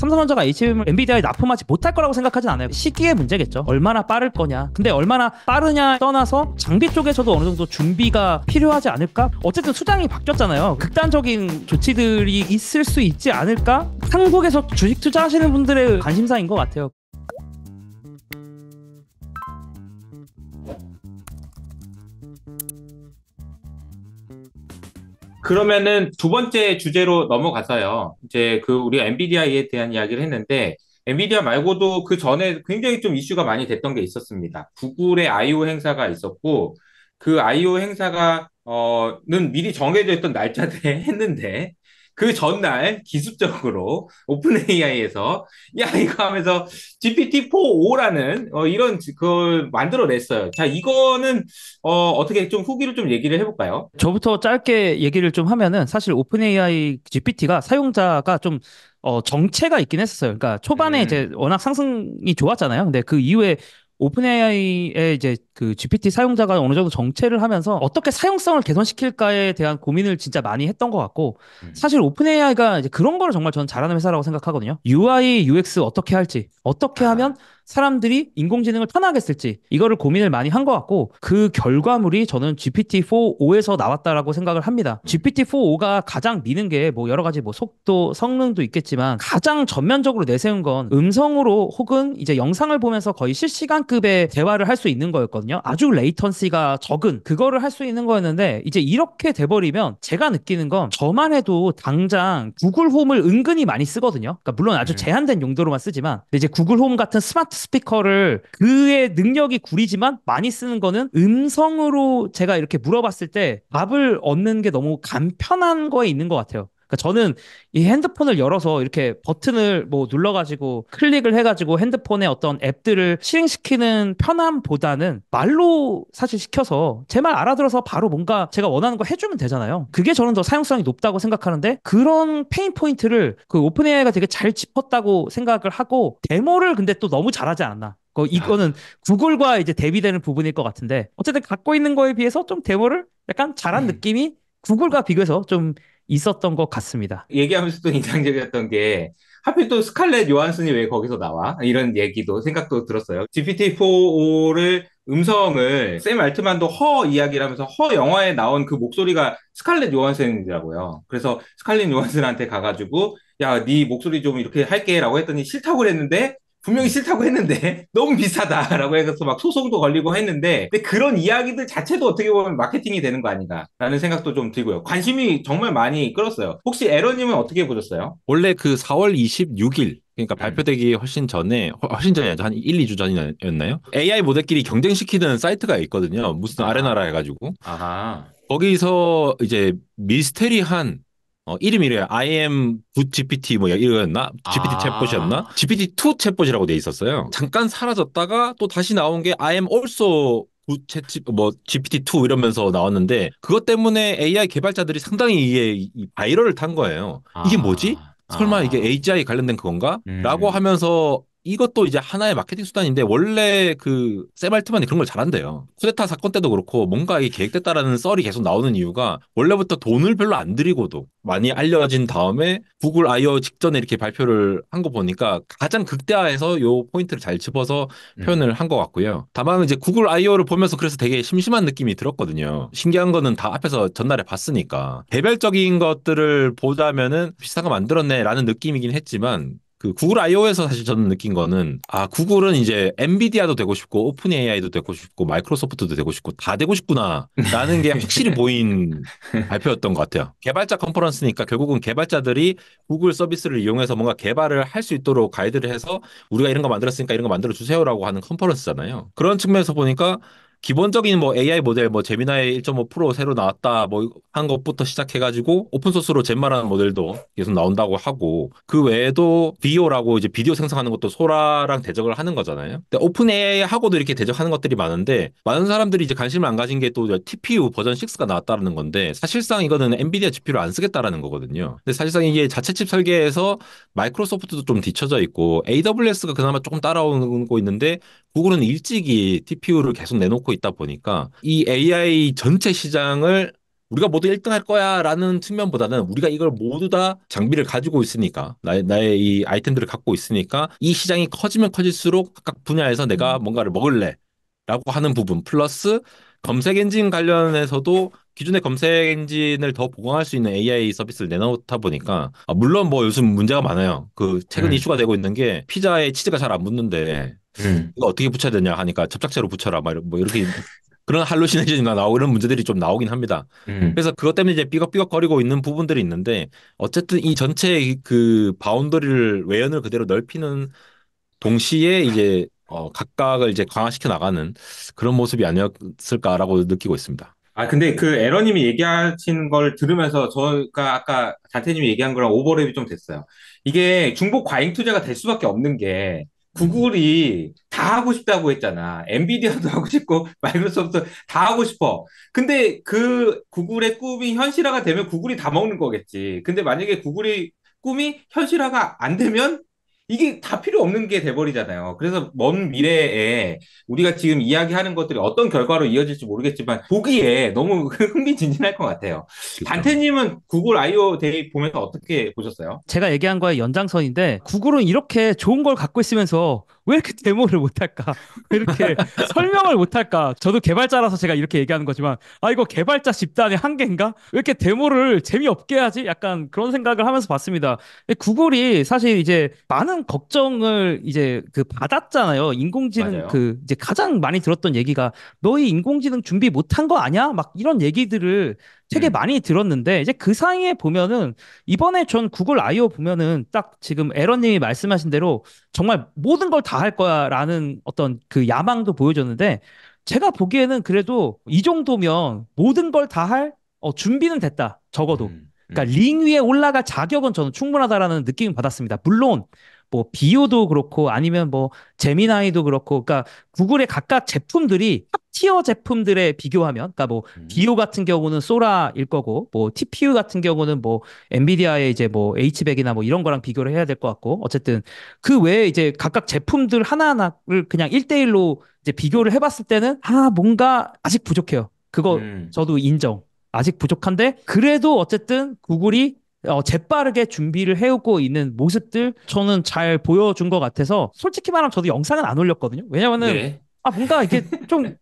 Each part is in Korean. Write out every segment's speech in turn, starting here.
삼성전자가 HBM을 엔비디아에 납품하지 못할 거라고 생각하진 않아요. 시기의 문제겠죠. 얼마나 빠를 거냐. 근데 얼마나 빠르냐 떠나서 장비 쪽에서도 어느 정도 준비가 필요하지 않을까? 어쨌든 수장이 바뀌었잖아요. 극단적인 조치들이 있을 수 있지 않을까? 한국에서 주식 투자하시는 분들의 관심사인 것 같아요. 그러면은 두 번째 주제로 넘어가서요. 이제 그 우리가 엔비디아에 대한 이야기를 했는데 엔비디아 말고도 그 전에 굉장히 좀 이슈가 많이 됐던 게 있었습니다. 구글의 I/O 행사가 있었고 그 I/O 행사가는 어 미리 정해져 있던 날짜에 했는데 그 전날 기습적으로 오픈 AI에서 야 이거 하면서 GPT-4O라는 어, 이런 그걸 만들어냈어요. 자 이거는 어, 어떻게 좀 후기를 좀 얘기를 해볼까요? 저부터 짧게 얘기를 좀 하면은 사실 오픈 AI GPT가 사용자가 좀 어, 정체가 있긴 했었어요. 그러니까 초반에 음. 이제 워낙 상승이 좋았잖아요. 근데 그 이후에 오픈 AI의 이제 그 GPT 사용자가 어느 정도 정체를 하면서 어떻게 사용성을 개선시킬까에 대한 고민을 진짜 많이 했던 것 같고 음. 사실 오픈 AI가 이제 그런 거를 정말 저는 잘하는 회사라고 생각하거든요. UI, UX 어떻게 할지 어떻게 아. 하면 사람들이 인공지능을 편하게 쓸지 이거를 고민을 많이 한 것 같고 그 결과물이 저는 GPT-4.5에서 나왔다라고 생각을 합니다. GPT-4.5가 가장 미는 게 뭐 여러 가지 뭐 속도, 성능도 있겠지만 가장 전면적으로 내세운 건 음성으로 혹은 이제 영상을 보면서 거의 실시간급의 대화를 할 수 있는 거였거든요. 거거든요 아주 레이턴시가 적은 그거를 할 수 있는 거였는데 이제 이렇게 돼버리면 제가 느끼는 건 저만 해도 당장 구글 홈을 은근히 많이 쓰거든요. 그러니까 물론 아주 네. 제한된 용도로만 쓰지만 이제 구글 홈 같은 스마트 스피커를 그의 능력이 구리지만 많이 쓰는 거는 음성으로 제가 이렇게 물어봤을 때 답을 얻는 게 너무 간편한 거에 있는 것 같아요. 그러니까 저는 이 핸드폰을 열어서 이렇게 버튼을 뭐 눌러가지고 클릭을 해가지고 핸드폰에 어떤 앱들을 실행시키는 편함보다는 말로 사실 시켜서 제 말 알아들어서 바로 뭔가 제가 원하는 거 해주면 되잖아요. 그게 저는 더 사용성이 높다고 생각하는데 그런 페인 포인트를 그 오픈 AI가 되게 잘 짚었다고 생각을 하고 데모를 근데 또 너무 잘하지 않나그 이거는 구글과 이제 대비되는 부분일 것 같은데 어쨌든 갖고 있는 거에 비해서 좀 데모를 약간 잘한 음. 느낌이 구글과 비교해서 좀 있었던 것 같습니다. 얘기하면서도 인상적이었던 게 하필 또 스칼렛 요한슨이 왜 거기서 나와? 이런 얘기도 생각도 들었어요. GPT-4를 음성을 샘 알트만도 허 이야기라면서 허 영화에 나온 그 목소리가 스칼렛 요한슨이라고요. 그래서 스칼렛 요한슨한테 가가지고 야, 네 목소리 좀 이렇게 할게라고 했더니 싫다고 그랬는데 분명히 싫다고 했는데 너무 비싸다라고 해서 막 소송도 걸리고 했는데 근데 그런 이야기들 자체도 어떻게 보면 마케팅이 되는 거 아닌가라는 생각도 좀 들고요. 관심이 정말 많이 끌었어요. 혹시 에러님은 어떻게 보셨어요? 원래 그 4월 26일 그러니까 음. 발표되기 훨씬 전에 훨씬 전이죠 한 1, 2주 전이었나요? AI 모델끼리 경쟁시키는 사이트가 있거든요. 무슨 아레나라 해가지고 아하. 거기서 이제 미스테리한 어, 이름이 래요 I am GPT 뭐 이거였나? GPT 아. 챗봇이었나? GPT 2 챗봇이라고 돼 있었어요. 잠깐 사라졌다가 또 다시 나온 게 I am also 뭐 GPT-2 이러면서 나왔는데 그것 때문에 AI 개발자들이 상당히 이게 바이럴을 탄 거예요. 이게 아. 뭐지? 설마 이게 아. AI 관련된 그건가? 음. 라고 하면서 이것도 이제 하나의 마케팅 수단인데 원래 그 세발트만이 그런 걸 잘한대요. 쿠데타 사건 때도 그렇고 뭔가 이게 계획됐다라는 썰이 계속 나오는 이유가 원래부터 돈을 별로 안 들이고도 많이 알려진 다음에 구글 아이오 직전에 이렇게 발표를 한 거 보니까 가장 극대화해서 요 포인트를 잘 집어서 음. 표현을 한것 같고요. 다만 이제 구글 아이오를 보면서 그래서 되게 심심한 느낌이 들었거든요. 신기한 거는 다 앞에서 전날에 봤으니까 개별적인 것들을 보자면은 비슷한 거 만들었네라는 느낌이긴 했지만 그 구글 아이오에서 사실 저는 느낀 거는 아 구글은 이제 엔비디아도 되고 싶고 오픈 AI도 되고 싶고 마이크로소프트도 되고 싶고 다 되고 싶구나라는 게 확실히 보인 발표였던 것 같아요. 개발자 컨퍼런스니까 결국은 개발자들이 구글 서비스를 이용해서 뭔가 개발을 할 수 있도록 가이드를 해서 우리가 이런 거 만들었으니까 이런 거 만들어 주세요라고 하는 컨퍼런스잖아요. 그런 측면에서 보니까 기본적인 뭐 AI 모델 뭐 제미나이 1.5 프로 새로 나왔다 뭐 한 것부터 시작해가지고 오픈 소스로 젠마라는 모델도 계속 나온다고 하고 그 외에도 비오라고 이제 비디오 생성하는 것도 소라랑 대적을 하는 거잖아요. 근데 오픈 AI 하고도 이렇게 대적하는 것들이 많은데 많은 사람들이 이제 관심을 안 가진 게 또 TPU 버전 6가 나왔다는 건데 사실상 이거는 엔비디아 GPU를 안 쓰겠다라는 거거든요. 근데 사실상 이게 자체 칩 설계에서 마이크로소프트도 좀 뒤쳐져 있고 AWS가 그나마 조금 따라오고 있는데 구글은 일찍이 TPU를 계속 내놓고 갖고 있다 보니까 이 AI 전체 시장을 우리가 모두 1등 할 거야 라는 측면보다는 우리가 이걸 모두 다 장비를 가지고 있으니까 나의, 나의 이 아이템들을 갖고 있으니까 이 시장이 커지면 커질수록 각각 분야에서 내가 음. 뭔가를 먹을래 라고 하는 부분 플러스 검색 엔진 관련해서도 기존의 검색 엔진을 더 보강할 수 있는 AI 서비스를 내놓다 보니까 아, 물론 뭐 요즘 문제가 많아요. 그 최근 네. 이슈가 되고 있는 게 피자에 치즈가 잘 안 붙는데 음. 이거 어떻게 붙여야 되냐 하니까 접착제로 붙여라 막 이러, 뭐 이렇게 그런 할루시네이션이 나오고 이런 문제들이 좀 나오긴 합니다. 음. 그래서 그것 때문에 이제 삐걱삐걱거리고 있는 부분들이 있는데 어쨌든 이 전체 그 바운더리를 외연을 그대로 넓히는 동시에 이제 어, 각각을 이제 강화시켜 나가는 그런 모습이 아니었을까라고 느끼고 있습니다. 아 근데 그 에러님이 얘기하시는 걸 들으면서 저가 아까 단태님이 얘기한 거랑 오버랩이 좀 됐어요. 이게 중복 과잉 투자가 될 수밖에 없는 게 구글이 다 하고 싶다고 했잖아. 엔비디아도 하고 싶고 마이크로소프트 다 하고 싶어. 근데 그 구글의 꿈이 현실화가 되면 구글이 다 먹는 거겠지. 근데 만약에 구글이 꿈이 현실화가 안 되면 이게 다 필요 없는 게 돼버리잖아요. 그래서 먼 미래에 우리가 지금 이야기하는 것들이 어떤 결과로 이어질지 모르겠지만 보기에 너무 흥미진진할 것 같아요. 그렇죠. 단태님은 구글 I/O 데이 보면서 어떻게 보셨어요? 제가 얘기한 거의 연장선인데 구글은 이렇게 좋은 걸 갖고 있으면서 왜 이렇게 데모를 못할까? 왜 이렇게 설명을 못할까? 저도 개발자라서 제가 이렇게 얘기하는 거지만, 아, 이거 개발자 집단의 한계인가? 왜 이렇게 데모를 재미없게 하지? 약간 그런 생각을 하면서 봤습니다. 구글이 사실 이제 많은 걱정을 이제 그 받았잖아요. 인공지능 맞아요. 그 이제 가장 많이 들었던 얘기가 너희 인공지능 준비 못한 거아냐막 이런 얘기들을 되게 음. 예. 많이 들었는데 이제 그 사이에 보면은 이번에 전 구글 아이오 보면은 딱 지금 에런님이 말씀하신 대로 정말 모든 걸 다 할 거야라는 어떤 그 야망도 보여줬는데 제가 보기에는 그래도 이 정도면 모든 걸 다 할 어, 준비는 됐다 적어도 음, 음. 그러니까 링 위에 올라갈 자격은 저는 충분하다라는 느낌을 받았습니다. 물론 뭐 비오도 그렇고 아니면 뭐 제미나이도 그렇고 그러니까 구글의 각각 제품들이 탑티어 제품들에 비교하면 그러니까 뭐 음. 비오 같은 경우는 소라일 거고 뭐 TPU 같은 경우는 뭐 엔비디아의 이제 뭐 H100이나 뭐 이런 거랑 비교를 해야 될 것 같고 어쨌든 그 외에 이제 각각 제품들 하나하나를 그냥 일대일로 이제 비교를 해봤을 때는 아 뭔가 아직 부족해요. 그거 음. 저도 인정. 아직 부족한데 그래도 어쨌든 구글이 어, 재빠르게 준비를 해오고 있는 모습들 저는 잘 보여준 것 같아서 솔직히 말하면 저도 영상은 안 올렸거든요. 왜냐면은 네. 아 뭔가 이게 좀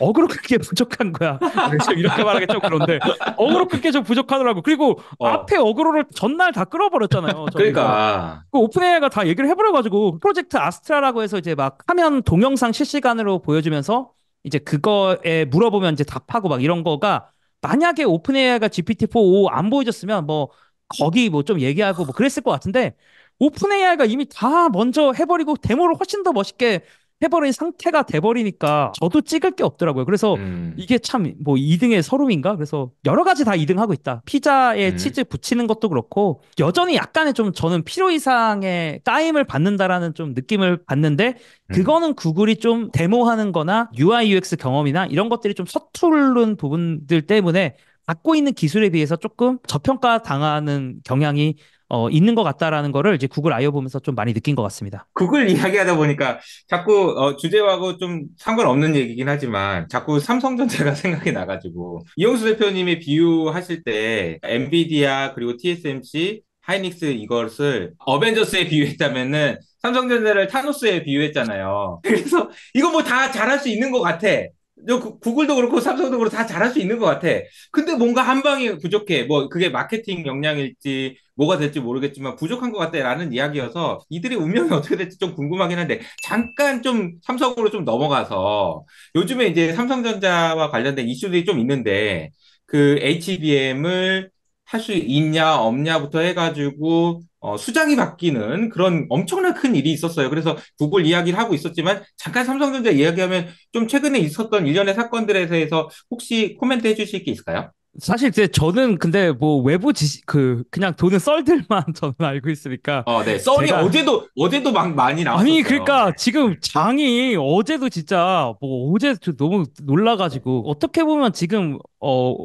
어그로크게 부족한 거야. 네, 이렇게 말하기 좀 그런데 어그로크게 좀 부족하더라고. 그리고 어. 앞에 어그로를 전날 다 끌어버렸잖아요. 그러니까 그 오픈AI가 다 얘기를 해버려가지고 프로젝트 아스트라라고 해서 이제 막 화면 동영상 실시간으로 보여주면서 이제 그거에 물어보면 이제 답하고 막 이런 거가 만약에 오픈AI가 GPT-4 5안 보여줬으면 뭐 거기 뭐 좀 얘기하고 뭐 그랬을 것 같은데 오픈 AI가 이미 다 먼저 해버리고 데모를 훨씬 더 멋있게 해버린 상태가 돼버리니까 저도 찍을 게 없더라고요. 그래서 음. 이게 참 뭐 2등의 서름인가? 그래서 여러 가지 다 2등 하고 있다. 피자에 음. 치즈 붙이는 것도 그렇고 여전히 약간의 좀 저는 필요 이상의 따임을 받는다라는 좀 느낌을 받는데 음. 그거는 구글이 좀 데모하는 거나 UI UX 경험이나 이런 것들이 좀 서투른 부분들 때문에 갖고 있는 기술에 비해서 조금 저평가 당하는 경향이 어, 있는 것 같다라는 거를 이제 구글 아이오 보면서 좀 많이 느낀 것 같습니다. 구글 이야기하다 보니까 자꾸 어, 주제하고 좀 상관없는 얘기긴 하지만 자꾸 삼성전자가 생각이 나가지고 이용수 대표님이 비유하실 때 엔비디아 그리고 TSMC 하이닉스 이것을 어벤져스에 비유했다면은 삼성전자를 타노스에 비유했잖아요. 그래서 이거 뭐 다 잘할 수 있는 것 같아. 구글도 그렇고 삼성도 그렇고 다 잘할 수 있는 것 같아. 근데 뭔가 한 방이 부족해. 뭐 그게 마케팅 역량일지 뭐가 될지 모르겠지만 부족한 것 같다라는 이야기여서 이들의 운명이 어떻게 될지 좀 궁금하긴 한데 잠깐 좀 삼성으로 좀 넘어가서 요즘에 이제 삼성전자와 관련된 이슈들이 좀 있는데 그 HBM을 할 수 있냐 없냐부터 해가지고 어, 수장이 바뀌는 그런 엄청난 큰 일이 있었어요. 그래서 구글 이야기를 하고 있었지만 잠깐 삼성전자 이야기하면 좀 최근에 있었던 일련의 사건들에 대해서 혹시 코멘트 해주실 게 있을까요? 사실 이제 저는 근데 뭐 외부 지식 그 그냥 돈은 썰들만 저는 알고 있으니까. 어, 네. 썰이 제가... 어제도 어제도 막 많이 나왔어요. 아니 그러니까 네. 지금 네. 장이 어제도 진짜 뭐 어제 너무 놀라가지고 어떻게 보면 지금 어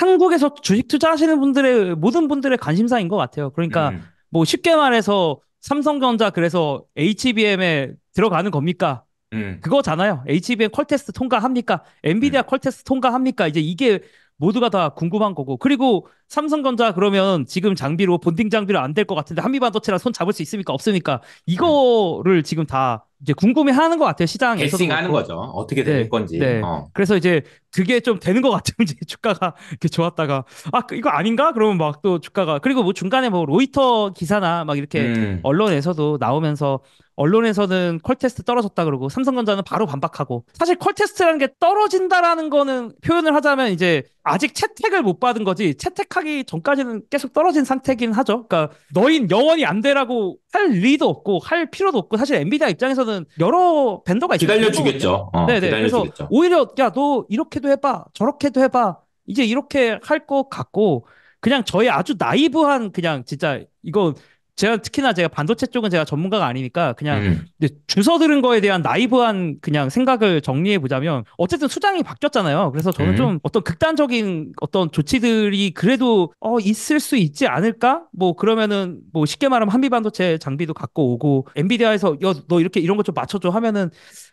한국에서 주식 투자하시는 분들의 모든 분들의 관심사인 것 같아요. 그러니까. 음. 뭐 쉽게 말해서 삼성전자 그래서 HBM에 들어가는 겁니까? 음. 그거잖아요. HBM 퀄테스트 통과합니까? 엔비디아 음. 퀄테스트 통과합니까? 이제 이게 모두가 다 궁금한 거고 그리고 삼성전자 그러면 지금 장비로 본딩 장비로 안 될 것 같은데 한미반도체랑 손 잡을 수 있습니까 없습니까 이거를 지금 다 이제 궁금해하는 것 같아요 시장에서 개싱하는 거죠 어떻게 네, 될 네, 건지 네. 어. 그래서 이제 그게 좀 되는 것같아요 이제 주가가 이렇게 좋았다가 아 그, 이거 아닌가 그러면 막 또 주가가 그리고 뭐 중간에 뭐 로이터 기사나 막 이렇게 음. 언론에서도 나오면서 언론에서는 콜 테스트 떨어졌다 그러고 삼성전자는 바로 반박하고 사실 콜 테스트라는 게 떨어진다라는 거는 표현을 하자면 이제 아직 채택을 못 받은 거지 채택하기 전까지는 계속 떨어진 상태긴 하죠. 그러니까 너인 영원히 안 되라고 할 리도 없고 할 필요도 없고 사실 엔비디아 입장에서는 여러 밴더가 기다려 주겠죠. 어, 네네. 기다려 그래서 주겠죠. 오히려 야 너 이렇게도 해봐 저렇게도 해봐 이제 이렇게 할 것 같고 그냥 저희 아주 나이브한 그냥 진짜 이거 제가 특히나 제가 반도체 쪽은 제가 전문가가 아니니까 그냥 음. 주서 들은 거에 대한 나이브한 그냥 생각을 정리해 보자면 어쨌든 수장이 바뀌었잖아요. 그래서 저는 음. 좀 어떤 극단적인 어떤 조치들이 그래도 어 있을 수 있지 않을까? 뭐 그러면은 뭐 쉽게 말하면 한미 반도체 장비도 갖고 오고 엔비디아에서 야너 이렇게 이런 거 좀 맞춰줘 하면은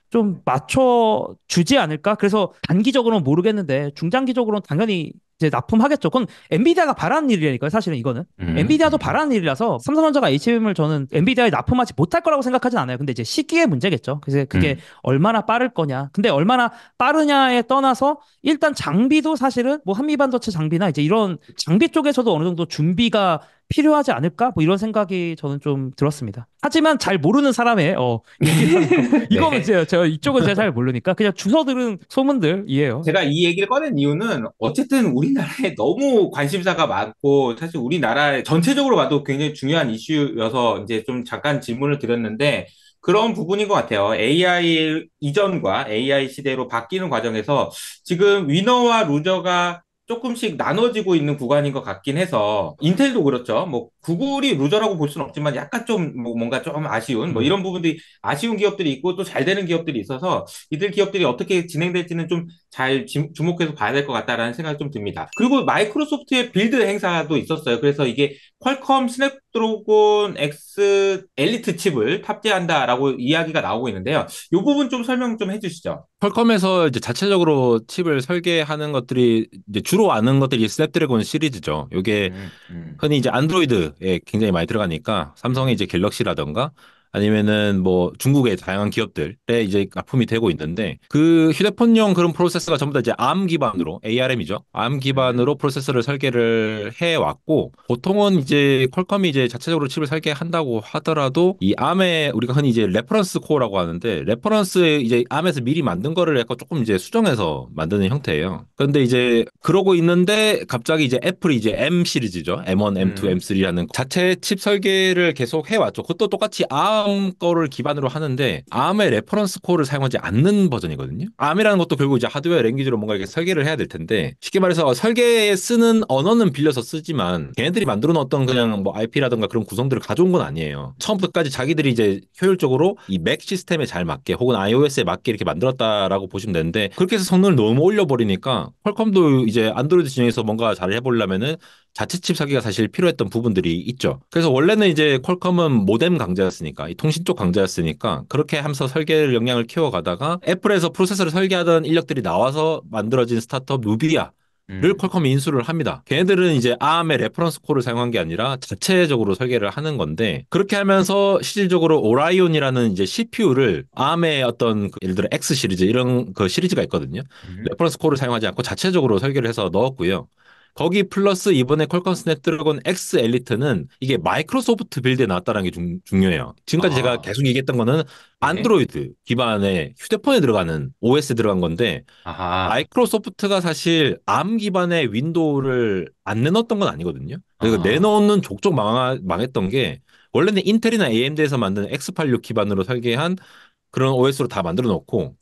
좀 맞춰 주지 않을까? 그래서 단기적으로는 모르겠는데 중장기적으로는 당연히 이제 납품하겠죠. 그건 엔비디아가 바라는 일이니까요. 사실은 이거는 음. 엔비디아도 바라는 일이라서 삼성전자가 HBM을 저는 엔비디아에 납품하지 못할 거라고 생각하진 않아요. 근데 이제 시기의 문제겠죠. 그래서 그게 음. 얼마나 빠를 거냐. 근데 얼마나 빠르냐에 떠나서 일단 장비도 사실은 뭐 한미반도체 장비나 이제 이런 장비 쪽에서도 어느 정도 준비가 필요하지 않을까? 뭐 이런 생각이 저는 좀 들었습니다. 하지만 잘 모르는 사람의 어 이거는 제가 제가 이쪽은 제가 잘 모르니까 그냥 주워들은 소문들이에요. 제가 이 얘기를 꺼낸 이유는 어쨌든 우리나라에 너무 관심사가 많고 사실 우리나라 에 전체적으로 봐도 굉장히 중요한 이슈여서 이제 좀 잠깐 질문을 드렸는데 그런 부분인 것 같아요. AI 이전과 AI 시대로 바뀌는 과정에서 지금 위너와 루저가 조금씩 나눠지고 있는 구간인 것 같긴 해서 인텔도 그렇죠. 뭐 구글이 루저라고 볼 수는 없지만 약간 좀 뭐 뭔가 좀 아쉬운 뭐 음. 이런 부분들이 아쉬운 기업들이 있고 또 잘 되는 기업들이 있어서 이들 기업들이 어떻게 진행될지는 좀잘 주목해서 봐야 될 것 같다라는 생각이 좀 듭니다. 그리고 마이크로소프트의 빌드 행사도 있었어요. 그래서 이게 퀄컴 스냅드래곤 X 엘리트 칩을 탑재한다라고 이야기가 나오고 있는데요. 이 부분 좀 설명 좀 해주시죠. 퀄컴에서 이제 자체적으로 칩을 설계하는 것들이 이제 주로 아는 것들이 스냅드래곤 시리즈죠. 이게 음, 음. 흔히 이제 안드로이드에 굉장히 많이 들어가니까 삼성의 이제 갤럭시라던가 아니면은 뭐 중국의 다양한 기업들에 이제 납품이 되고 있는데 그 휴대폰용 그런 프로세서가 전부 다 이제 ARM 기반으로 ARM이죠. ARM 네. 기반으로 프로세서를 설계를 해 왔고 보통은 이제 퀄컴이 이제 자체적으로 칩을 설계한다고 하더라도 이 ARM의 우리가 흔히 이제 레퍼런스 코어라고 하는데 레퍼런스 이제 ARM에서 미리 만든 거를 약간 조금 이제 수정해서 만드는 형태예요. 그런데 이제 그러고 있는데 갑자기 이제 애플이 이제 M 시리즈죠. M1, M2, 음. M3라는 자체 칩 설계를 계속 해 왔죠. 그것도 똑같이 ARM 암 거를 기반으로 하는데 암의 레퍼런스 코어를 사용하지 않는 버전이거든요. 암이라는 것도 결국 이제 하드웨어 랭귀지로 뭔가 이렇게 설계를 해야 될 텐데 쉽게 말해서 설계에 쓰는 언어는 빌려서 쓰지만 걔네들이 만들어 놓았던 그냥 뭐 IP라든가 그런 구성들을 가져온 건 아니에요. 처음부터까지 자기들이 이제 효율적으로 이 맥 시스템에 잘 맞게 혹은 iOS에 맞게 이렇게 만들었다라고 보시면 되는데 그렇게 해서 성능을 너무 올려버리니까 퀄컴도 이제 안드로이드 진영에서 뭔가 잘 해보려면은 자체칩 사기가 사실 필요했던 부분들이 있죠. 그래서 원래는 이제 퀄컴은 모뎀 강자였으니까 이 통신 쪽 강자였으니까 그렇게 하면서 설계를 역량을 키워가다가 애플에서 프로세서를 설계하던 인력들이 나와서 만들어진 스타트업 누비아 를 음. 퀄컴이 인수를 합니다. 걔네들은 이제 ARM의 레퍼런스 코를 사용한 게 아니라 자체적으로 설계를 하는 건데 그렇게 하면서 실질적으로 오라이온이라는 이제 CPU를 ARM의 어떤 그 예를 들어 X 시리즈 이런 그 시리즈가 있거든요. 음. 레퍼런스 코를 사용하지 않고 자체적으로 설계를 해서 넣었고요. 거기 플러스 이번에 퀄컴 스냅드래곤 X 엘리트는 이게 마이크로소프트 빌드에 나왔다는 게 중, 요해요 지금까지 아. 제가 계속 얘기했던 거는 네. 안드로이드 네. 기반의 휴대폰에 들어가는 OS에 들어간 건데 아하. 마이크로소프트가 사실 암 기반의 윈도우를 안 내놨던 건 아니거든요. 그러니 내놓는 족족 망하, 망했던 게 원래는 인텔이나 AMD에서 만든 X86 기반으로 설계한 그런 OS로 다 만들어 놓고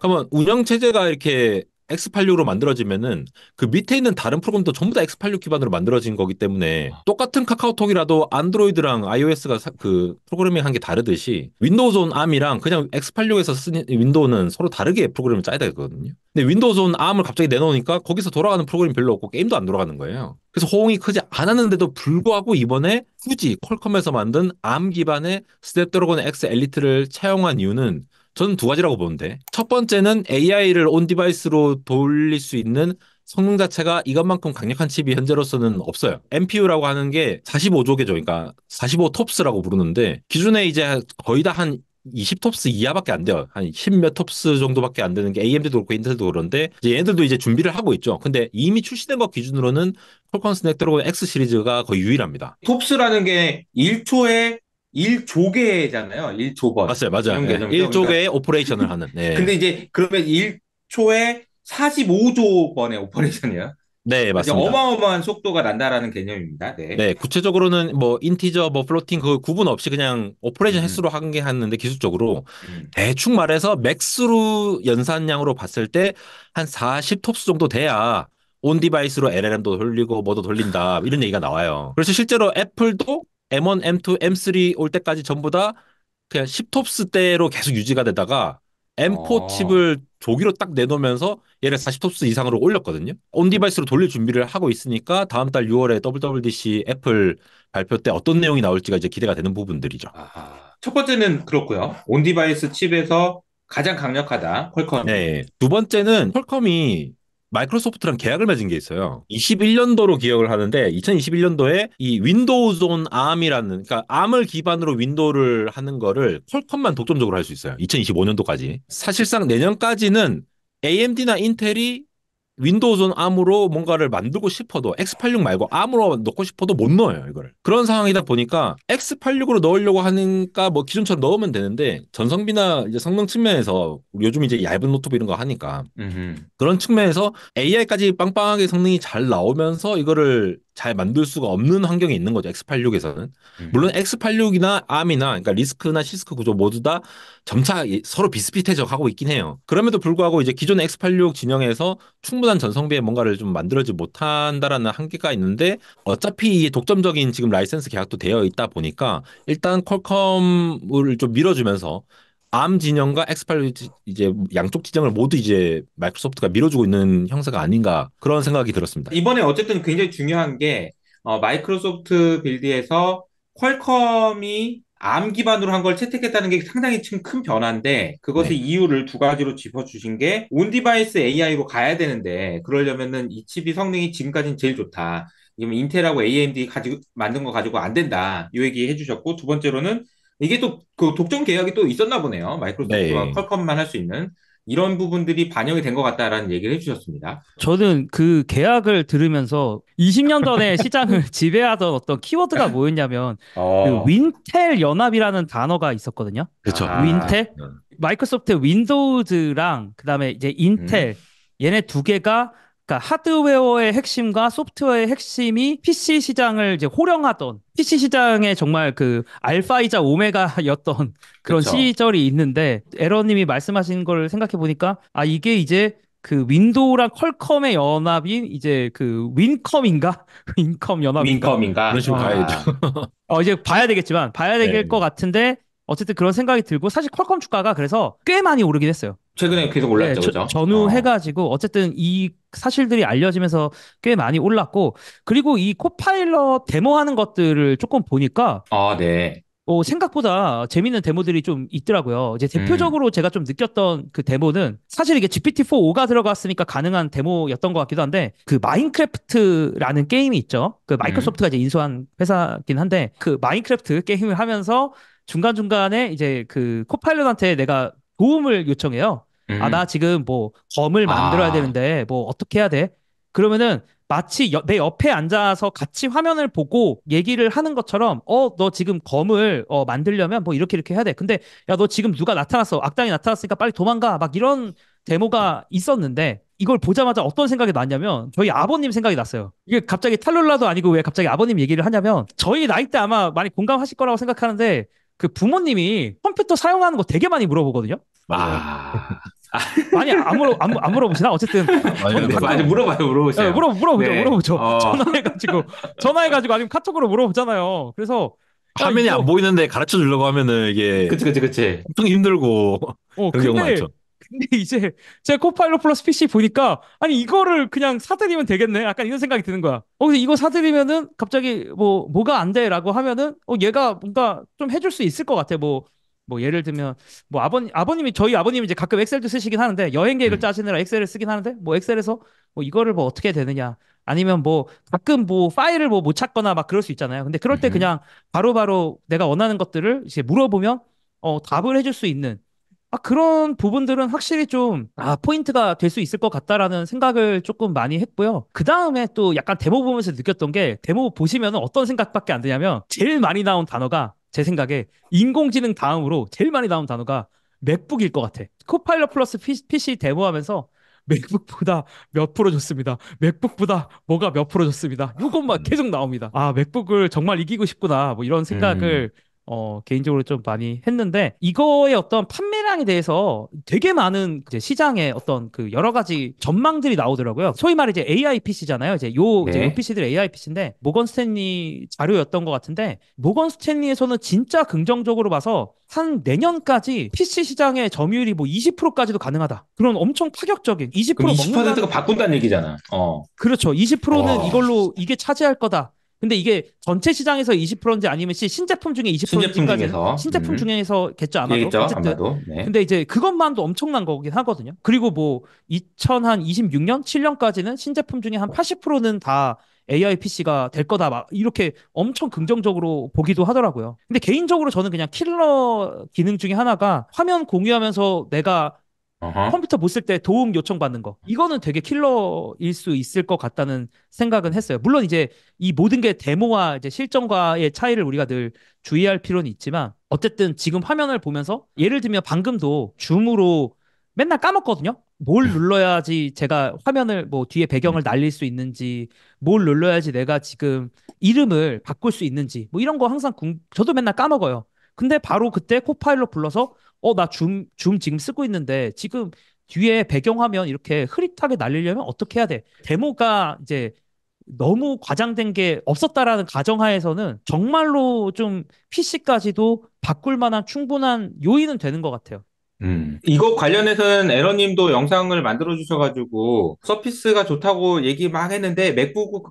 그러면 운영 체제가 이렇게 X86으로 만들어지면은 그 밑에 있는 다른 프로그램도 전부 다 X86 기반으로 만들어진 거기 때문에 아. 똑같은 카카오톡이라도 안드로이드랑 iOS가 그 프로그래밍 한 게 다르듯이 윈도우즈 온 a 이랑 그냥 X86에서 쓰는 윈도우는 서로 다르게 프로그램을 짜야 되거든요. 근데 윈도우즈 온 a 을 갑자기 내놓으니까 거기서 돌아가는 프로그램이 별로 없고 게임도 안 돌아가는 거예요. 그래서 호응이 크지 않았는데도 불구하고 이번에 후지 퀄컴에서 만든 암 기반의 스냅드래곤 X 엘리트를 채용한 이유는 저는 두 가지라고 보는데 첫 번째는 AI를 온 디바이스로 돌릴 수 있는 성능 자체가 이것만큼 강력한 칩이 현재로서는 없어요. n p u 라고 하는 게 45조 개죠. 그러니까 45 톱스라고 부르는데 기준에 이제 거의 다 한 20톱스 이하밖에 안 돼요. 한 10몇 톱스 정도밖에 안 되는 게 AMD도 그렇고 인텔도 그런데 이제 얘네들도 이제 준비를 하고 있죠. 근데 이미 출시된 것 기준으로는 퀄컴 스낵 드래곤 X 시리즈가 거의 유일합니다. 톱스라는 게 1초에 1조개잖아요1조번 맞아요. 맞아요. 네. 일조개의 그러니까 오퍼레이션을 하는. 네. 근데 이제 그러면 1초에 45조 번의 오퍼레이션이에요. 네, 맞습니다. 어마어마한 속도가 난다라는 개념입니다. 네. 네. 구체적으로는 뭐 인티저, 뭐 플로팅 그 구분 없이 그냥 오퍼레이션 음. 횟수로 한게 하는데 기술적으로 음. 대충 말해서 맥스로 연산량으로 봤을 때 한 40톱스 정도 돼야 온 디바이스로 LLM도 돌리고 뭐도 돌린다 이런 얘기가 나와요. 그래서 실제로 애플도 M1, M2, M3 올 때까지 전부 다 그냥 10톱스 대로 계속 유지가 되다가 M4 아. 칩을 조기로 딱 내놓으면서 얘를 40톱스 이상으로 올렸거든요. 온 디바이스로 돌릴 준비를 하고 있으니까 다음 달 6월에 WWDC 애플 발표 때 어떤 내용이 나올지가 이제 기대가 되는 부분들이죠. 아, 첫 번째는 그렇고요. 온 디바이스 칩에서 가장 강력하다 퀄컴. 네. 두 번째는 퀄컴이 마이크로소프트랑 계약을 맺은 게 있어요. 21년도로 기억을 하는데 2021년도에 이윈도우존 암이라는 그러니까 암을 기반으로 윈도우를 하는 거를 퀄컴만 독점적으로 할 수 있어요. 2025년도까지. 사실상 내년까지는 AMD나 인텔이 윈도우존 암으로 뭔가를 만들고 싶어도 x86 말고 암으로 넣고 싶어도 못 넣어요 이거를 그런 상황이다 보니까 x86으로 넣으려고 하니까 뭐 기존처럼 넣으면 되는데 전성비나 이제 성능 측면에서 요즘 이제 얇은 노트북 이런 거 하니까 음흠. 그런 측면에서 AI까지 빵빵하게 성능이 잘 나오면서 이거를 잘 만들 수가 없는 환경이 있는 거죠. X86에서는. 음. 물론 X86이나 ARM이나 그러니까 리스크나 시스크 구조 모두 다 점차 서로 비슷비슷해져 가고 있긴 해요. 그럼에도 불구하고 이제 기존 X86 진영에서 충분한 전성비의 뭔가를 좀 만들지 어 못한다라는 한계가 있는데 어차피 이 독점적인 지금 라이센스 계약도 되어 있다 보니까 일단 퀄컴을 좀 밀어주면서 암 진영과 엑스파일 이제 양쪽 지정을 모두 이제 마이크로소프트가 밀어주고 있는 형사가 아닌가 그런 생각이 들었습니다. 이번에 어쨌든 굉장히 중요한 게 어, 마이크로소프트 빌드에서 퀄컴이 암 기반으로 한 걸 채택했다는 게 상당히 큰 변화인데 그것의 네. 이유를 두 가지로 짚어주신 게 온 디바이스 AI로 가야 되는데 그러려면은 이 칩이 성능이 지금까지는 제일 좋다. 이금 인텔하고 AMD 가지고 만든 거 가지고 안 된다. 이 얘기 해주셨고 두 번째로는 이게 또 그 독점 계약이 또 있었나 보네요. 마이크로소프트와 네. 퀄컴만 할 수 있는 이런 부분들이 반영이 된 것 같다라는 얘기를 해주셨습니다. 저는 그 계약을 들으면서 20년 전에 시장을 지배하던 어떤 키워드가 뭐였냐면 어. 그 윈텔 연합이라는 단어가 있었거든요. 그렇죠. 아. 윈텔 음. 마이크로소프트 윈도우즈랑 그다음에 이제 인텔 음. 얘네 두 개가 그러니까 하드웨어의 핵심과 소프트웨어의 핵심이 PC 시장을 이제 호령하던 PC 시장의 정말 그 알파이자 오메가였던 그런 그쵸. 시절이 있는데 에러님이 말씀하신 걸 생각해 보니까 아 이게 이제 그 윈도우랑 퀄컴의 연합이 이제 그 윈컴인가 윈컴 연합인 윈컴인가 그야죠어 아. 이제 봐야 되겠지만 봐야 될 네. 것 같은데 어쨌든 그런 생각이 들고 사실 퀄컴 주가가 그래서 꽤 많이 오르긴 했어요. 최근에 계속 올랐죠, 네, 그죠? 전후해가지고 어. 쨌든이 사실들이 알려지면서 꽤 많이 올랐고 그리고 이 코파일럿 데모하는 것들을 조금 보니까 아, 네. 어, 생각보다 재밌는 데모들이 좀 있더라고요. 이제 대표적으로 음. 제가 좀 느꼈던 그 데모는 사실 이게 GPT-4 5가 들어갔으니까 가능한 데모였던 것 같기도 한데 그 마인크래프트라는 게임이 있죠. 그 마이크로소프트가 음. 이제 인수한 회사긴 한데 그 마인크래프트 게임을 하면서 중간중간에 이제 그 코파일럿한테 내가 도움을 요청해요. 음. 아, 나 지금 뭐 검을 아. 만들어야 아. 되는데 뭐 어떻게 해야 돼? 그러면은 마치 여, 내 옆에 앉아서 같이 화면을 보고 얘기를 하는 것처럼 어 너 지금 검을 어, 만들려면 뭐 이렇게 이렇게 해야 돼 근데 야 너 지금 누가 나타났어 악당이 나타났으니까 빨리 도망가 막 이런 데모가 있었는데 이걸 보자마자 어떤 생각이 났냐면 저희 아버님 생각이 났어요 이게 갑자기 탈룰라도 아니고 왜 갑자기 아버님 얘기를 하냐면 저희 나이 때 아마 많이 공감하실 거라고 생각하는데 그 부모님이 컴퓨터 사용하는 거 되게 많이 물어보거든요. 아. 아니 안 물어 안, 안 물어보시나 어쨌든 아, 예, 네. 아니 물어봐요 물어보세요 네, 물어 물어보죠 네. 물어보죠 어... 전화해가지고 전화해가지고 아니면 카톡으로 물어보잖아요 그래서 화면이 이거... 안 보이는데 가르쳐 주려고 하면은 이게 그치 그치 그치 엄청 힘들고 어, 그런 경우 근데 이제 제 코파일럿 플러스 PC 보니까 아니 이거를 그냥 사드리면 되겠네 약간 이런 생각이 드는 거야 어 근데 이거 사드리면은 갑자기 뭐 뭐가 안 돼라고 하면은 어 얘가 뭔가 좀 해줄 수 있을 것 같아 뭐뭐 예를 들면 뭐 아버님 아버님이 저희 아버님이 이제 가끔 엑셀도 쓰시긴 하는데 여행 계획을 음. 짜시느라 엑셀을 쓰긴 하는데 뭐 엑셀에서 뭐 이거를 뭐 어떻게 되느냐 아니면 뭐 가끔 뭐 파일을 뭐 못 찾거나 막 그럴 수 있잖아요. 근데 그럴 때 음. 그냥 바로바로 내가 원하는 것들을 이제 물어보면 어 답을 해줄 수 있는 아 그런 부분들은 확실히 좀 아 포인트가 될 수 있을 것 같다라는 생각을 조금 많이 했고요. 그 다음에 또 약간 데모 보면서 느꼈던 게 데모 보시면은 어떤 생각밖에 안 드냐면 제일 많이 나온 단어가 제 생각에 인공지능 다음으로 제일 많이 나온 단어가 맥북일 것 같아. 코파일럿 플러스 PC 데모하면서 맥북보다 몇 프로 좋습니다. 맥북보다 뭐가 몇 프로 좋습니다. 이것만 음. 계속 나옵니다. 아 맥북을 정말 이기고 싶구나. 뭐 이런 생각을 음. 어, 개인적으로 좀 많이 했는데 이거의 어떤 판매 시장에 대해서 되게 많은 이제 시장의 어떤 그 여러 가지 전망들이 나오더라고요. 소위 말해 이제 AI PC잖아요. 이제 요 네. PC들 AI PC인데 모건 스탠리 자료였던 것 같은데 모건 스탠리에서는 진짜 긍정적으로 봐서 한 내년까지 PC 시장의 점유율이 뭐 20%까지도 가능하다. 그런 엄청 파격적인 20% 20%가 먹는다는... 바꾼다는 얘기잖아. 어. 그렇죠. 20%는 와. 이걸로 이게 차지할 거다. 근데 이게 전체 시장에서 20%인지 아니면 신제품 중에 20%인지까지 신제품, 신제품 음. 중에서겠죠 아마도 얘기죠, 어쨌든 아마도. 네. 근데 이제 그것만도 엄청난 거긴 하거든요. 그리고 뭐 2026년 7년까지는 신제품 중에 한 80%는 다 AI PC가 될 거다 막 이렇게 엄청 긍정적으로 보기도 하더라고요. 근데 개인적으로 저는 그냥 킬러 기능 중에 하나가 화면 공유하면서 내가 어허. 컴퓨터 못 쓸 때 도움 요청 받는 거 이거는 되게 킬러일 수 있을 것 같다는 생각은 했어요. 물론 이제 이 모든 게 데모와 이제 실전과의 차이를 우리가 늘 주의할 필요는 있지만 어쨌든 지금 화면을 보면서 예를 들면 방금도 줌으로 맨날 까먹거든요. 뭘 네. 눌러야지 제가 화면을 뭐 뒤에 배경을 네. 날릴 수 있는지 뭘 눌러야지 내가 지금 이름을 바꿀 수 있는지 뭐 이런 거 항상 궁... 저도 맨날 까먹어요. 근데 바로 그때 코파일로 불러서 어, 나 줌, 줌 지금 쓰고 있는데 지금 뒤에 배경화면 이렇게 흐릿하게 날리려면 어떻게 해야 돼? 데모가 이제 너무 과장된 게 없었다라는 가정하에서는 정말로 좀 PC까지도 바꿀 만한 충분한 요인은 되는 것 같아요. 음. 이거 관련해서는 에러님도 영상을 만들어 주셔가지고 서피스가 좋다고 얘기 막 했는데 맥북 그,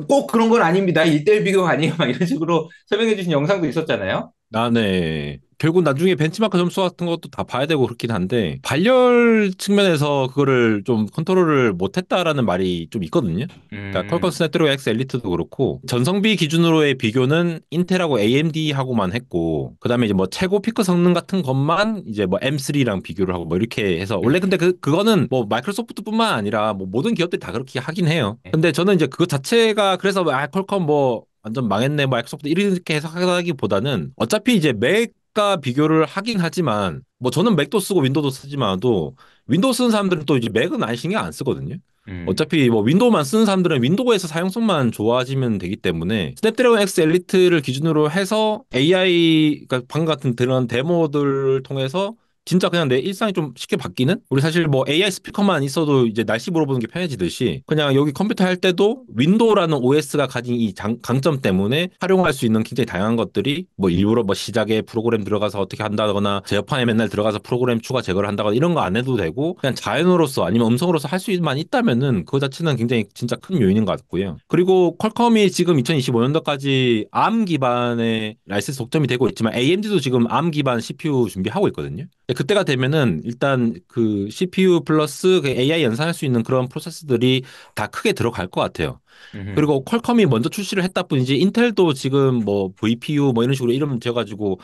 그, 꼭 그런 건 아닙니다. 일대일 비교 아니에요. 막 이런 식으로 설명해 주신 영상도 있었잖아요. 아, 네. 결국 나중에 벤치마크 점수 같은 것도 다 봐야 되고 그렇긴 한데 발열 측면에서 그거를 좀 컨트롤을 못했다라는 말이 좀 있거든요. 그러니까 음. 그러니까 컬컴 스냅드로 X 엘리트도 그렇고 전성비 기준으로의 비교는 인텔하고 AMD하고만 했고 그다음에 이제 뭐 최고 피크 성능 같은 것만 이제 뭐 M3랑 비교를 하고 뭐 이렇게 해서 원래 근데 그 그거는 뭐 마이크로소프트뿐만 아니라 뭐 모든 기업들이 다 그렇게 하긴 해요. 네. 근데 저는 이제 그거 자체가 그래서 아컬컴뭐 완전 망했네 마이크로소프트 이렇게 해석하기보다는 어차피 이제 맥 맥과 비교를 하긴 하지만 뭐 저는 맥도 쓰고 윈도도 쓰지만도 윈도우 쓰는 사람들은 또 이제 맥은 아예 신경 안 쓰거든요. 음. 어차피 뭐 윈도우만 쓰는 사람들은 윈도우에서 사용성만 좋아지면 되기 때문에 스냅드래곤 X 엘리트를 기준으로 해서 AI 그러니까 방금 같은 그런 데모들을 통해서 진짜 그냥 내 일상이 좀 쉽게 바뀌는? 우리 사실 뭐 AI 스피커만 있어도 이제 날씨 물어보는 게 편해지듯이 그냥 여기 컴퓨터 할 때도 윈도우라는 OS가 가진 이 장, 강점 때문에 활용할 수 있는 굉장히 다양한 것들이 뭐 일부러 뭐 시작에 프로그램 들어가서 어떻게 한다거나 제어판에 맨날 들어가서 프로그램 추가 제거를 한다거나 이런 거 안 해도 되고 그냥 자연으로서 아니면 음성으로서 할 수만 있다면은 그 자체는 굉장히 진짜 큰 요인인 것 같고요. 그리고 퀄컴이 지금 2025년도까지 ARM 기반의 라이센스 독점이 되고 있지만 AMD도 지금 ARM 기반 CPU 준비하고 있거든요. 예, 그때가 되면은 일단 그 CPU 플러스 그 AI 연산할 수 있는 그런 프로세스들이 다 크게 들어갈 것 같아요. 음 그리고 퀄컴이 먼저 출시를 했다 뿐이지 인텔도 지금 뭐 VPU 뭐 이런 식으로 이름 지어가지고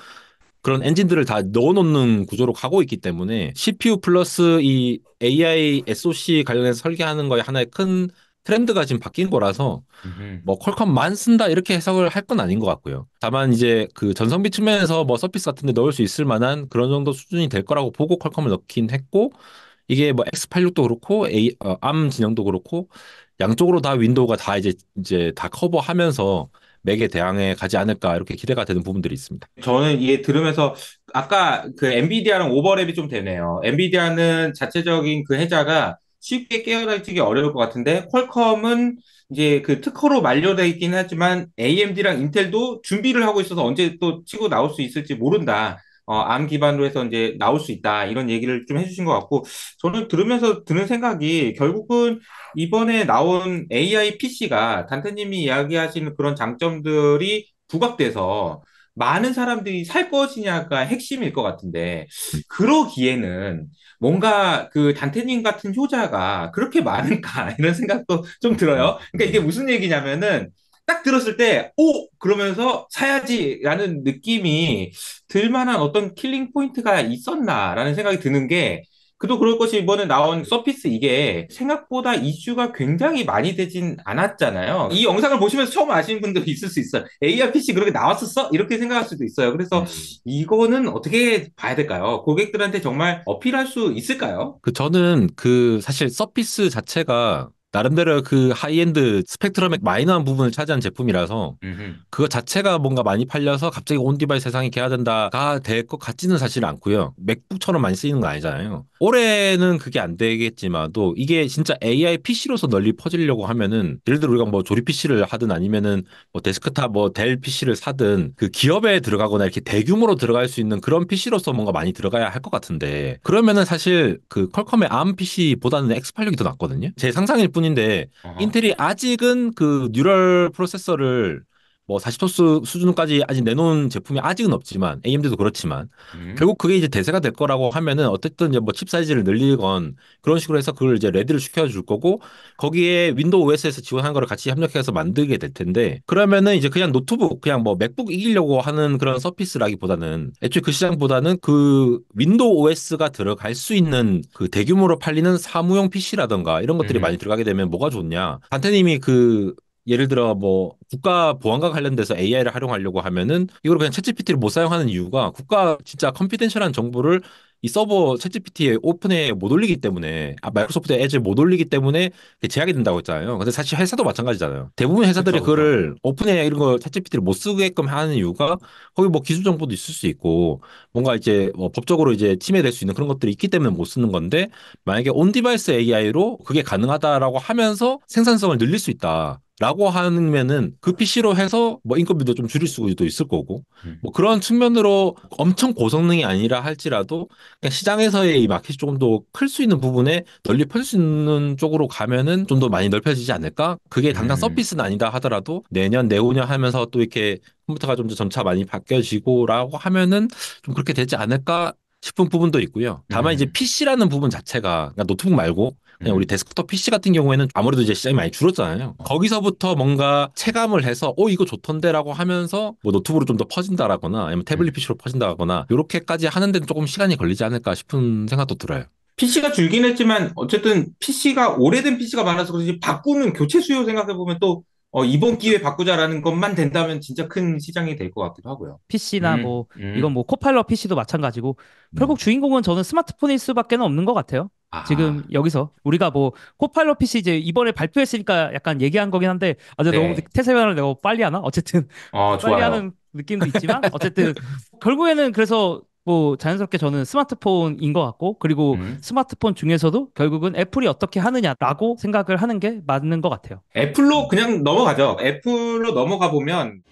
그런 엔진들을 다 넣어놓는 구조로 가고 있기 때문에 CPU 플러스 이 AI SoC 관련해서 설계하는 거에 하나의 큰 트렌드가 지금 바뀐 거라서 뭐 콜컴만 쓴다 이렇게 해석을 할 건 아닌 것 같고요. 다만 이제 그 전성비 측면에서 뭐 서피스 같은데 넣을 수 있을 만한 그런 정도 수준이 될 거라고 보고 콜컴을 넣긴 했고 이게 뭐 X86도 그렇고 A, 어, 암 진영도 그렇고 양쪽으로 다 윈도우가 다 이제 이제 다 커버하면서 맥에 대항해 가지 않을까 이렇게 기대가 되는 부분들이 있습니다. 저는 이게 들으면서 아까 그 엔비디아랑 오버랩이 좀 되네요. 엔비디아는 자체적인 그 해자가 쉽게 깨어나기 어려울 것 같은데 퀄컴은 이제 그 특허로 만료돼 있긴 하지만 AMD랑 인텔도 준비를 하고 있어서 언제 또 치고 나올 수 있을지 모른다. 어, 암 기반으로 해서 이제 나올 수 있다. 이런 얘기를 좀 해주신 것 같고, 저는 들으면서 드는 생각이 결국은 이번에 나온 AI PC가 단태님이 이야기하시는 그런 장점들이 부각돼서 많은 사람들이 살 것이냐가 핵심일 것 같은데 음. 그러기에는 뭔가 그 단테님 같은 효자가 그렇게 많을까 이런 생각도 좀 들어요. 음. 그러니까 이게 무슨 얘기냐면은 딱 들었을 때, 오! 그러면서 사야지라는 느낌이 들만한 어떤 킬링 포인트가 있었나라는 생각이 드는 게, 그도 그럴 것이 이번에 나온 서피스 이게 생각보다 이슈가 굉장히 많이 되진 않았잖아요. 이 영상을 보시면서 처음 아시는 분도 들 있을 수 있어요. ARPC 그렇게 나왔었어? 이렇게 생각할 수도 있어요. 그래서 음. 이거는 어떻게 봐야 될까요? 고객들한테 정말 어필할 수 있을까요? 그 저는 그 사실 서피스 자체가 나름대로 그 하이엔드 스펙트럼의 마이너한 부분을 차지한 제품이라서 음흠. 그거 자체가 뭔가 많이 팔려서 갑자기 온디바이 세상이 개화된다가 될 것 같지는 사실 않고요. 맥북처럼 많이 쓰이는 거 아니잖아요. 올해는 그게 안 되겠지만도 이게 진짜 AI PC로서 널리 퍼지려고 하면은 예를 들어 우리가 뭐 조립 PC를 하든 아니면은 뭐 데스크탑 뭐 델 PC를 사든 그 기업에 들어가거나 이렇게 대규모로 들어갈 수 있는 그런 PC로서 뭔가 많이 들어가야 할 것 같은데 그러면은 사실 그 퀄컴의 ARM PC보다는 X86이 더 낫거든요. 제 상상일 뿐 뿐인데 어 인텔이 아직은 그 뉴럴 프로세서를 뭐 40토스 수준까지 아직 내놓은 제품이 아직은 없지만 AMD도 그렇지만 음. 결국 그게 이제 대세가 될 거라고 하면은 어쨌든 이제 뭐 칩 사이즈를 늘리건 그런 식으로 해서 그걸 이제 레드를 시켜줄 거고 거기에 윈도우 OS에서 지원한 거를 같이 협력해서 만들게 될 텐데 그러면은 이제 그냥 노트북 그냥 뭐 맥북 이기려고 하는 그런 서피스라기보다는 애초에 그 시장보다는 그 윈도우 OS가 들어갈 수 있는 그 대규모로 팔리는 사무용 PC라던가 이런 것들이 음. 많이 들어가게 되면 뭐가 좋냐 단테님이 그 예를 들어 뭐 국가 보안과 관련돼서 AI를 활용하려고 하면은 이걸 그냥 챗GPT를 못 사용하는 이유가 국가 진짜 컴피덴셜한 정보를 이 서버 챗GPT에 오픈에 못 올리기 때문에 아, 마이크로소프트 에즈에 못 올리기 때문에 제약이 된다고 했잖아요. 근데 사실 회사도 마찬가지잖아요. 대부분 회사들이 그쵸, 그거를 오픈에 이런 거 챗GPT를 못 쓰게끔 하는 이유가 거기 뭐 기술 정보도 있을 수 있고 뭔가 이제 뭐 법적으로 이제 침해될 수 있는 그런 것들이 있기 때문에 못 쓰는 건데 만약에 온 디바이스 AI로 그게 가능하다라고 하면서 생산성을 늘릴 수 있다. 라고 하면은 그 PC로 해서 뭐 인건비도 좀 줄일 수도 있을 거고 음. 뭐 그런 측면으로 엄청 고성능이 아니라 할지라도 그냥 시장에서의 이 마켓이 조금 더 클 수 있는 부분에 널리 펼 수 있는 쪽으로 가면은 좀 더 많이 넓혀지지 않을까? 그게 당장 음. 서피스는 아니다 하더라도 내년 내후년 하면서 또 이렇게 컴퓨터가 좀 더 점차 많이 바뀌어지고라고 하면은 좀 그렇게 되지 않을까 싶은 부분도 있고요. 다만 음. 이제 PC라는 부분 자체가 그러니까 노트북 말고 그냥 우리 음. 데스크톱 PC 같은 경우에는 아무래도 이제 시장이 많이 줄었잖아요. 어. 거기서부터 뭔가 체감을 해서 어 이거 좋던데라고 하면서 뭐 노트북으로 좀 더 퍼진다라거나 아니면 태블릿 PC로 음. 퍼진다거나 이렇게까지 하는 데는 조금 시간이 걸리지 않을까 싶은 생각도 들어요. PC가 줄긴 했지만 어쨌든 PC가 오래된 PC가 많아서 그런지 바꾸는 교체 수요 생각해 보면 또 어, 이번 기회에 바꾸자라는 것만 된다면 진짜 큰 시장이 될 것 같기도 하고요. PC나 음, 뭐 음. 이건 뭐 코팔러 PC도 마찬가지고 음. 결국 주인공은 저는 스마트폰일 수밖에 없는 것 같아요. 아, 아. 지금 아하. 여기서 우리가 뭐 코파일럿핏이 이제 이번에 발표했으니까 약간 얘기한 거긴 한데 아주 네. 너무 네. 태세 변화 내가 빨리 하나? 어쨌든 어, 빨리 좋아요. 하는 느낌도 있지만 어쨌든 결국에는 그래서 뭐 자연스럽게 저는 스마트폰인 것 같고 그리고 음. 스마트폰 중에서도 결국은 애플이 어떻게 하느냐라고 생각을 하는 게 맞는 것 같아요. 애플로 그냥 넘어가죠. 애플로 넘어가 보면